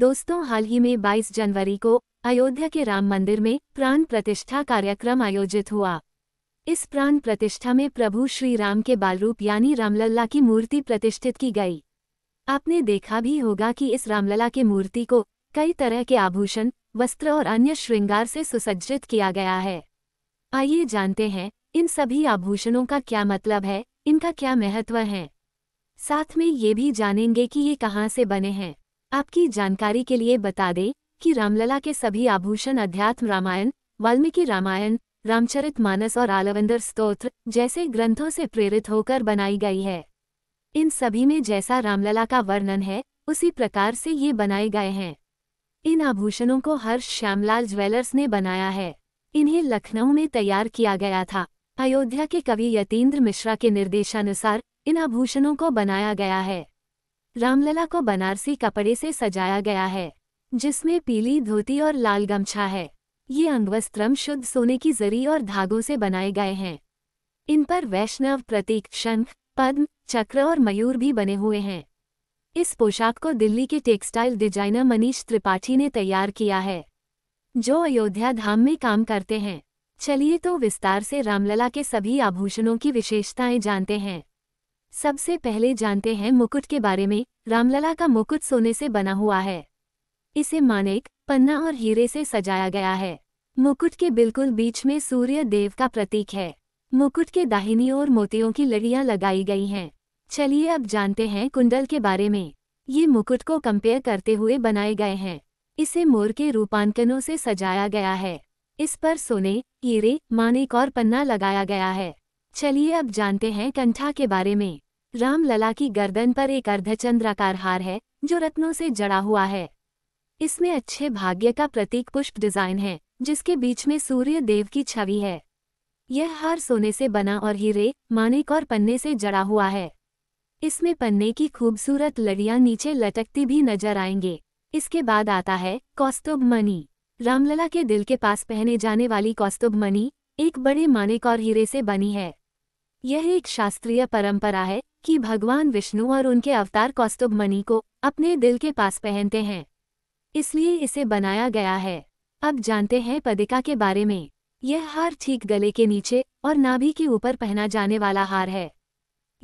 दोस्तों हाल ही में 22 जनवरी को अयोध्या के राम मंदिर में प्राण प्रतिष्ठा कार्यक्रम आयोजित हुआ इस प्राण प्रतिष्ठा में प्रभु श्री राम के बालरूप यानी रामलला की मूर्ति प्रतिष्ठित की गई आपने देखा भी होगा कि इस रामलला के मूर्ति को कई तरह के आभूषण वस्त्र और अन्य श्रृंगार से सुसज्जित किया गया है आइए जानते हैं इन सभी आभूषणों का क्या मतलब है इनका क्या महत्व है साथ में ये भी जानेंगे कि ये कहाँ से बने हैं आपकी जानकारी के लिए बता दें कि रामलला के सभी आभूषण अध्यात्म रामायण वाल्मीकि रामायण रामचरित मानस और आलवंदर स्तोत्र जैसे ग्रंथों से प्रेरित होकर बनाई गई है इन सभी में जैसा रामलला का वर्णन है उसी प्रकार से ये बनाए गए हैं इन आभूषणों को हर्ष श्यामलाल ज्वेलर्स ने बनाया है इन्हें लखनऊ में तैयार किया गया था अयोध्या के कवि यतीन्द्र मिश्रा के निर्देशानुसार इन आभूषणों को बनाया गया है रामलला को बनारसी कपड़े से सजाया गया है जिसमें पीली धोती और लाल गमछा है ये अंगवस्त्रम शुद्ध सोने की जरी और धागों से बनाए गए हैं इन पर वैष्णव प्रतीक शंख पद्म चक्र और मयूर भी बने हुए हैं इस पोशाक को दिल्ली के टेक्सटाइल डिजाइनर मनीष त्रिपाठी ने तैयार किया है जो अयोध्या धाम में काम करते हैं चलिए तो विस्तार से रामलला के सभी आभूषणों की विशेषताएं जानते हैं सबसे पहले जानते हैं मुकुट के बारे में रामलला का मुकुट सोने से बना हुआ है इसे मानेक पन्ना और हीरे से सजाया गया है मुकुट के बिल्कुल बीच में सूर्य देव का प्रतीक है मुकुट के दाहिनी ओर मोतियों की लड़ियां लगाई गई हैं चलिए अब जानते हैं कुंडल के बारे में ये मुकुट को कंपेयर करते हुए बनाए गए हैं इसे मोर के रूपांकनों से सजाया गया है इस पर सोने हीरे मानिक और पन्ना लगाया गया है चलिए अब जानते हैं कंठा के बारे में रामलला की गर्दन पर एक अर्धचंद्राकार हार है जो रत्नों से जड़ा हुआ है इसमें अच्छे भाग्य का प्रतीक पुष्प डिजाइन है जिसके बीच में सूर्य देव की छवि है यह हार सोने से बना और हीरे मानिक और पन्ने से जड़ा हुआ है इसमें पन्ने की खूबसूरत लड़ियां नीचे लटकती भी नजर आएंगे इसके बाद आता है कौस्तुभ मणि रामलला के दिल के पास पहने जाने वाली कौस्तुभ मणि एक बड़े मानिक और हीरे से बनी है यह एक शास्त्रीय परंपरा है कि भगवान विष्णु और उनके अवतार कौस्तुभ मणि को अपने दिल के पास पहनते हैं इसलिए इसे बनाया गया है अब जानते हैं पदिका के बारे में यह हार ठीक गले के नीचे और नाभि के ऊपर पहना जाने वाला हार है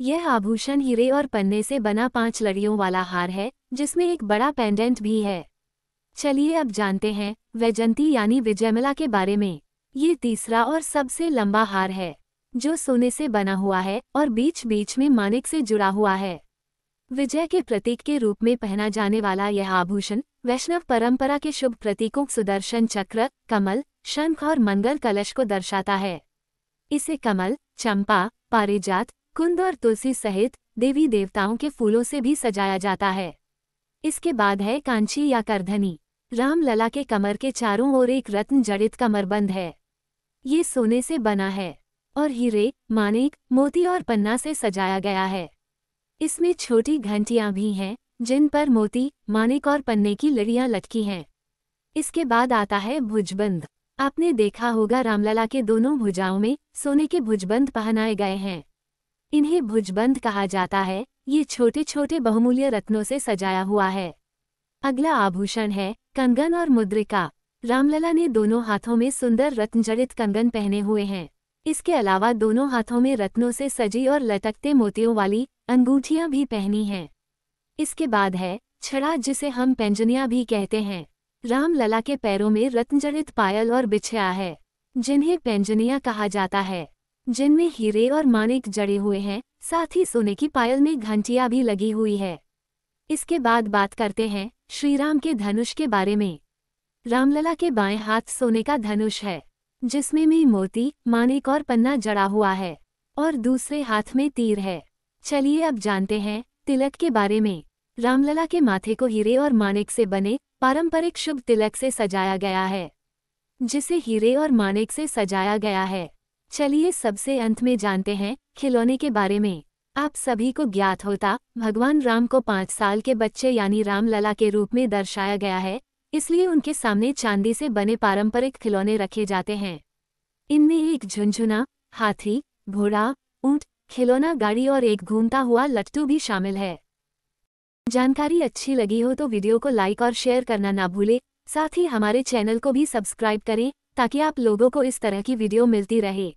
यह आभूषण हीरे और पन्ने से बना पांच लड़ियों वाला हार है जिसमें एक बड़ा पेंडेंट भी है चलिए अब जानते हैं वैजंती यानी विजयमला के बारे में ये तीसरा और सबसे लंबा हार है जो सोने से बना हुआ है और बीच बीच में मानिक से जुड़ा हुआ है विजय के प्रतीक के रूप में पहना जाने वाला यह आभूषण वैष्णव परंपरा के शुभ प्रतीकों सुदर्शन चक्र कमल शंख और मंगल कलश को दर्शाता है इसे कमल चंपा पारिजात कुंद और तुलसी सहित देवी देवताओं के फूलों से भी सजाया जाता है इसके बाद है कांची या करधनी रामलला के कमर के चारों ओर एक रत्न जड़ित कमरबंद है ये सोने से बना है और हीरे मानिक मोती और पन्ना से सजाया गया है इसमें छोटी घंटियां भी हैं जिन पर मोती मानिक और पन्ने की लड़ियां लटकी हैं इसके बाद आता है भुजबंद आपने देखा होगा रामलला के दोनों भुजाओं में सोने के भुजबंद पहनाए गए हैं इन्हें भुजबंद कहा जाता है ये छोटे छोटे बहुमूल्य रत्नों से सजाया हुआ है अगला आभूषण है कंगन और मुद्रिका रामलला ने दोनों हाथों में सुंदर रत्नजड़ित कंगन पहने हुए हैं इसके अलावा दोनों हाथों में रत्नों से सजी और लटकते मोतियों वाली अंगूठियां भी पहनी हैं इसके बाद है छड़ा जिसे हम पेंजनिया भी कहते हैं रामलला के पैरों में रत्नजड़ित पायल और बिछया है जिन्हें पेंजनिया कहा जाता है जिनमें हीरे और माणिक जड़े हुए हैं साथ ही सोने की पायल में घंटिया भी लगी हुई है इसके बाद बात करते हैं श्रीराम के धनुष के बारे में रामलला के बाएं हाथ सोने का धनुष है जिसमें में मोती मानिक और पन्ना जड़ा हुआ है और दूसरे हाथ में तीर है चलिए अब जानते हैं तिलक के बारे में रामलला के माथे को हीरे और मानिक से बने पारंपरिक शुभ तिलक से सजाया गया है जिसे हीरे और मानिक से सजाया गया है चलिए सबसे अंत में जानते हैं खिलौने के बारे में आप सभी को ज्ञात होता भगवान राम को पाँच साल के बच्चे यानी रामलला के रूप में दर्शाया गया है इसलिए उनके सामने चांदी से बने पारंपरिक खिलौने रखे जाते हैं इनमें एक झुंझुना हाथी घोड़ा ऊंट खिलौना गाड़ी और एक घूमता हुआ लट्टू भी शामिल है जानकारी अच्छी लगी हो तो वीडियो को लाइक और शेयर करना ना भूलें साथ ही हमारे चैनल को भी सब्सक्राइब करें ताकि आप लोगों को इस तरह की वीडियो मिलती रहे